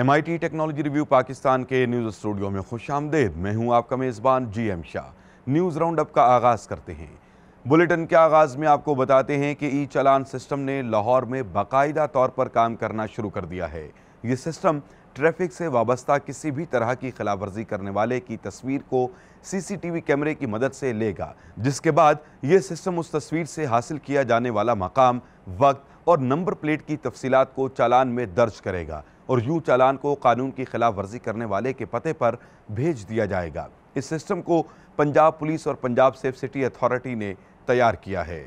M I T technology review Pakistan کے news studio میں خوش آمدید میں ہوں آپ کا میزبان G M Shah news round up کا آغاز کرتے ہیں بلیٹن کے آغاز میں آپ کو بتاتے ہیں کہ ای چلان سسٹم نے لاہور میں باقاعدہ طور پر کام کرنا شروع کر دیا ہے یہ سسٹم ٹریفک سے وابستہ کسی بھی طرح کی خلاف ورزی کرنے والے کی تصویر کو سی سی ٹی وی کیمرے کی مدد سے لے گا جس کے بعد یہ سسٹم اس تصویر سے حاصل کیا جانے والا مقام وقت اور نمبر پلیٹ کی تفصیلات کو چالان میں درج کرے گا اور یوں چالان کو قانون کی خلاف ورزی کرنے والے کے پتے پر بھیج دیا جائے گا اس سسٹم کو پنجاب پولیس اور پنجاب سیف سٹی اتھارٹی نے تیار کیا ہے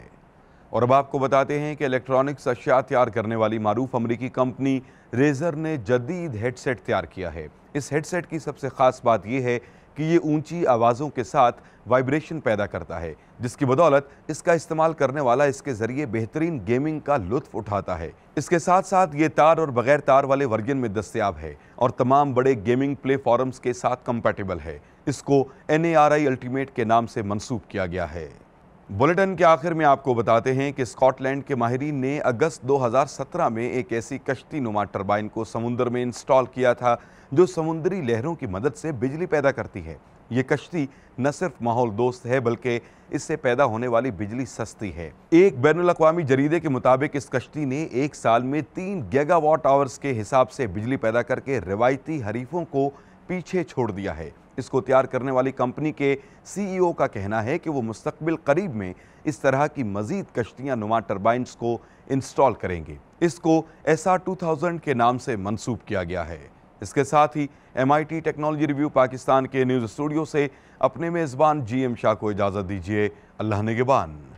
اور اب آپ کو بتاتے ہیں کہ الیکٹرانکس اشیاء تیار کرنے والی معروف امریکی کمپنی ریزر نے جدید ہیڈ سیٹ تیار کیا ہے اس ہیڈ سیٹ کی سب سے خاص بات یہ ہے کہ یہ اونچی آوازوں کے ساتھ وائبریشن پیدا کرتا ہے جس کی بدولت اس کا استعمال کرنے والا اس کے ذریعے بہترین گیمنگ کا لطف اٹھاتا ہے اس کے ساتھ ساتھ یہ تار اور بغیر تار والے ورگن میں دستیاب ہے اور تمام بڑے گیمنگ پلے فارمز کے ساتھ کمپیٹیبل ہے اس کو N A R I ultimate کے نام سے منسوب کیا گیا ہے بلٹن کے آخر میں آپ کو بتاتے ہیں کہ اسکاٹ لینڈ کے ماہرین نے اگست دو ہزار سترہ میں ایک ایسی کشتی نما ٹربائن کو سمندر میں انسٹال کیا تھا جو سمندری لہروں کی مدد سے بجلی پیدا کرتی ہے یہ کشتی نہ صرف ماحول دوست ہے بلکہ اس سے پیدا ہونے والی بجلی سستی ہے ایک بین الاقوامی جریدے کے مطابق اس کشتی نے ایک سال میں تین گیگا واٹ آورز کے حساب سے بجلی پیدا کر کے روایتی حریفوں کو پیچھے چھوڑ دیا ہے اس کو تیار کرنے والی کمپنی کے سی ای او کا کہنا ہے کہ وہ مستقبل قریب میں اس طرح کی مزید کشتیاں نما ٹربائنز کو انسٹال کریں گے اس کو ایس آر ٹو تھاؤزنڈ کے نام سے منسوب کیا گیا ہے اس کے ساتھ ہی M I T technology review Pakistan کے نیوز اسٹوڈیو سے اپنے میزبان جی ایم شاہ کو اجازت دیجیے اللہ نگبان